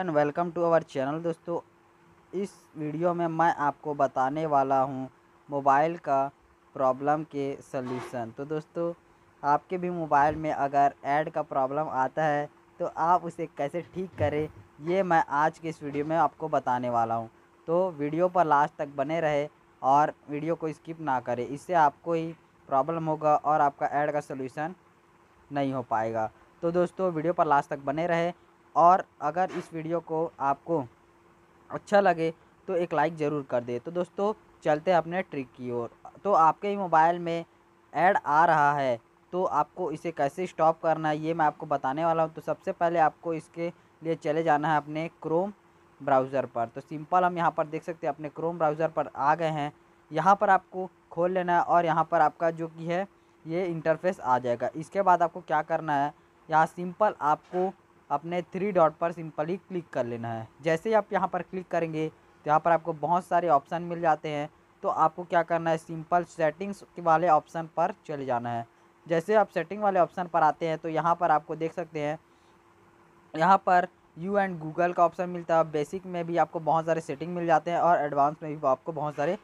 and welcome to our channel दोस्तों इस video में मैं आपको बताने वाला हूँ मोबाइल का प्रॉब्लम के सलूशन तो दोस्तों आपके भी मोबाइल में अगर ऐड का प्रॉब्लम आता है तो आप उसे कैसे ठीक करें ये मैं आज के इस वीडियो में आपको बताने वाला हूँ तो वीडियो पर लास्ट तक बने रहे और वीडियो को स्किप ना करें इससे आपको ही प्रॉब्लम होगा और आपका ऐड का सोल्यूशन नहीं हो पाएगा तो दोस्तों वीडियो पर लास्ट तक बने रहे और अगर इस वीडियो को आपको अच्छा लगे तो एक लाइक ज़रूर कर दे तो दोस्तों चलते हैं अपने ट्रिक की ओर तो आपके ही मोबाइल में ऐड आ रहा है तो आपको इसे कैसे स्टॉप करना है ये मैं आपको बताने वाला हूँ तो सबसे पहले आपको इसके लिए चले जाना है अपने क्रोम ब्राउज़र पर तो सिंपल हम यहाँ पर देख सकते हैं अपने क्रोम ब्राउज़र पर आ गए हैं यहाँ पर आपको खोल लेना है और यहाँ पर आपका जो कि है ये इंटरफेस आ जाएगा इसके बाद आपको क्या करना है यहाँ सिंपल आपको अपने थ्री डॉट पर सिंपली क्लिक कर लेना है जैसे ही आप यहाँ पर क्लिक करेंगे तो यहाँ पर आपको बहुत सारे ऑप्शन मिल जाते हैं तो आपको क्या करना है सिंपल सेटिंग्स वाले ऑप्शन पर चले जाना है जैसे आप सेटिंग वाले ऑप्शन पर आते हैं तो यहाँ पर आपको देख सकते हैं यहाँ पर यू एंड गूगल का ऑप्शन मिलता है बेसिक में भी आपको बहुत सारे सेटिंग मिल जाते हैं और एडवांस में भी आपको बहुत सारे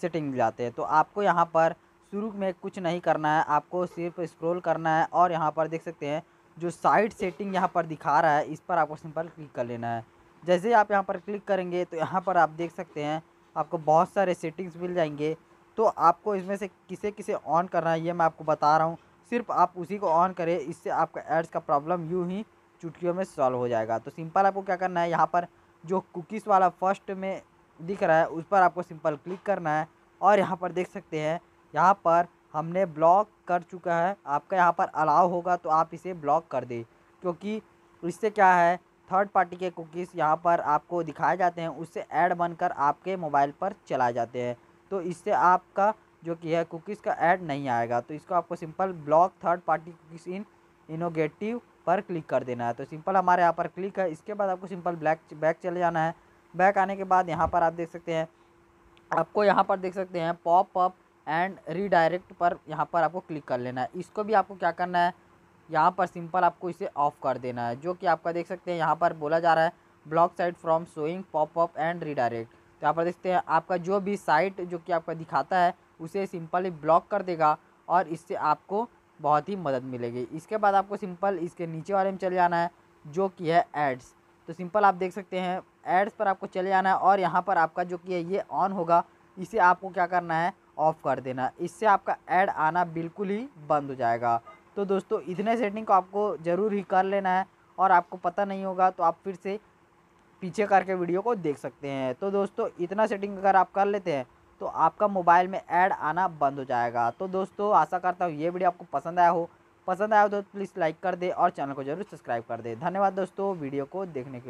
सेटिंग मिल जाते हैं तो आपको यहाँ पर शुरू में कुछ नहीं करना है आपको सिर्फ स्क्रॉल करना है और यहाँ पर देख सकते हैं जो साइड सेटिंग यहाँ पर दिखा रहा है इस पर आपको सिंपल क्लिक कर लेना है जैसे आप यहाँ पर क्लिक करेंगे तो यहाँ पर आप देख सकते हैं आपको बहुत सारे सेटिंग्स मिल जाएंगे तो आपको इसमें से किसे किसे ऑन करना है ये मैं आपको बता रहा हूँ सिर्फ आप उसी को ऑन करें इससे आपका एड्स का प्रॉब्लम यूँ ही चुटकियों में सॉल्व हो जाएगा तो सिंपल आपको क्या करना है यहाँ पर जो कुकीज़ वाला फर्स्ट में दिख रहा है उस पर आपको सिंपल क्लिक करना है और यहाँ पर देख सकते हैं यहाँ पर हमने ब्लॉक कर चुका है आपका यहाँ पर अलाव होगा तो आप इसे ब्लॉक कर दें क्योंकि इससे क्या है थर्ड पार्टी के कुकीज़ यहाँ पर आपको दिखाए जाते हैं उससे ऐड बनकर आपके मोबाइल पर चला जाते हैं तो इससे आपका जो कि है कुकीज़ का ऐड नहीं आएगा तो इसको आपको simple block third party cookies in incognito पर क्लिक कर देना है तो सिंपल हमारे यहाँ पर क्लिक है इसके बाद आपको सिंपल ब्लैक बैक चले जाना है बैक आने के बाद यहाँ पर आप देख सकते हैं आपको यहाँ पर देख सकते हैं पॉप अप एंड रीडायरेक्ट पर यहाँ पर आपको क्लिक कर लेना है इसको भी आपको क्या करना है यहाँ पर सिंपल आपको इसे ऑफ़ कर देना है जो कि आपका देख सकते हैं यहाँ पर बोला जा रहा है block site from showing popup and redirect तो यहाँ पर देखते हैं आपका जो भी साइट जो कि आपका दिखाता है उसे सिंपली ब्लॉक कर देगा और इससे आपको बहुत ही मदद मिलेगी इसके बाद आपको सिंपल इसके नीचे वाले में चले जाना है जो कि है एड्स तो सिंपल आप देख सकते हैं एड्स पर आपको चले जाना है और यहाँ पर आपका जो कि है ये ऑन होगा इसे आपको क्या करना है ऑफ़ कर देना इससे आपका ऐड आना बिल्कुल ही बंद हो जाएगा तो दोस्तों इतने सेटिंग को आपको ज़रूर ही कर लेना है और आपको पता नहीं होगा तो आप फिर से पीछे करके वीडियो को देख सकते हैं तो दोस्तों इतना सेटिंग अगर आप कर लेते हैं तो आपका मोबाइल में ऐड आना बंद हो जाएगा तो दोस्तों आशा करता हूँ ये वीडियो आपको पसंद आया हो पसंद आया हो तो प्लीज़ लाइक कर दे और चैनल को जरूर सब्सक्राइब कर दे धन्यवाद दोस्तों वीडियो को देखने के लिए